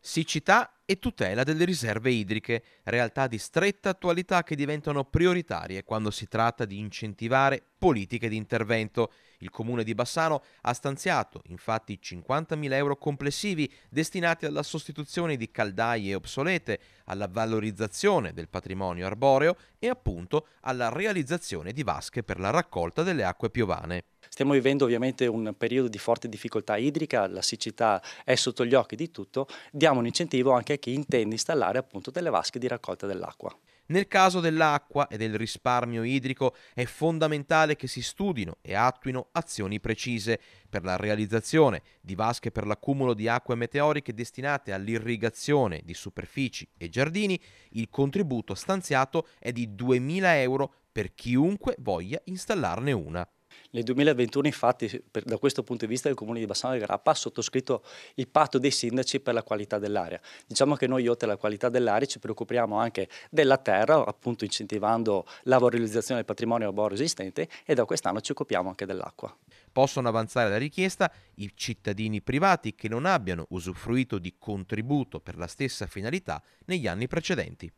siccità e tutela delle riserve idriche, realtà di stretta attualità che diventano prioritarie quando si tratta di incentivare politiche di intervento. Il comune di Bassano ha stanziato infatti 50.000 euro complessivi destinati alla sostituzione di caldaie obsolete, alla valorizzazione del patrimonio arboreo e appunto alla realizzazione di vasche per la raccolta delle acque piovane. Stiamo vivendo ovviamente un periodo di forte difficoltà idrica, la siccità è sotto gli occhi di tutto, diamo un incentivo anche ai che intende installare appunto delle vasche di raccolta dell'acqua. Nel caso dell'acqua e del risparmio idrico è fondamentale che si studino e attuino azioni precise per la realizzazione di vasche per l'accumulo di acque meteoriche destinate all'irrigazione di superfici e giardini. Il contributo stanziato è di 2.000 euro per chiunque voglia installarne una. Nel 2021 infatti per, da questo punto di vista il Comune di Bassano del Grappa ha sottoscritto il patto dei sindaci per la qualità dell'aria. Diciamo che noi oltre alla qualità dell'aria ci preoccupiamo anche della terra, appunto incentivando la valorizzazione del patrimonio arboro esistente e da quest'anno ci occupiamo anche dell'acqua. Possono avanzare la richiesta i cittadini privati che non abbiano usufruito di contributo per la stessa finalità negli anni precedenti.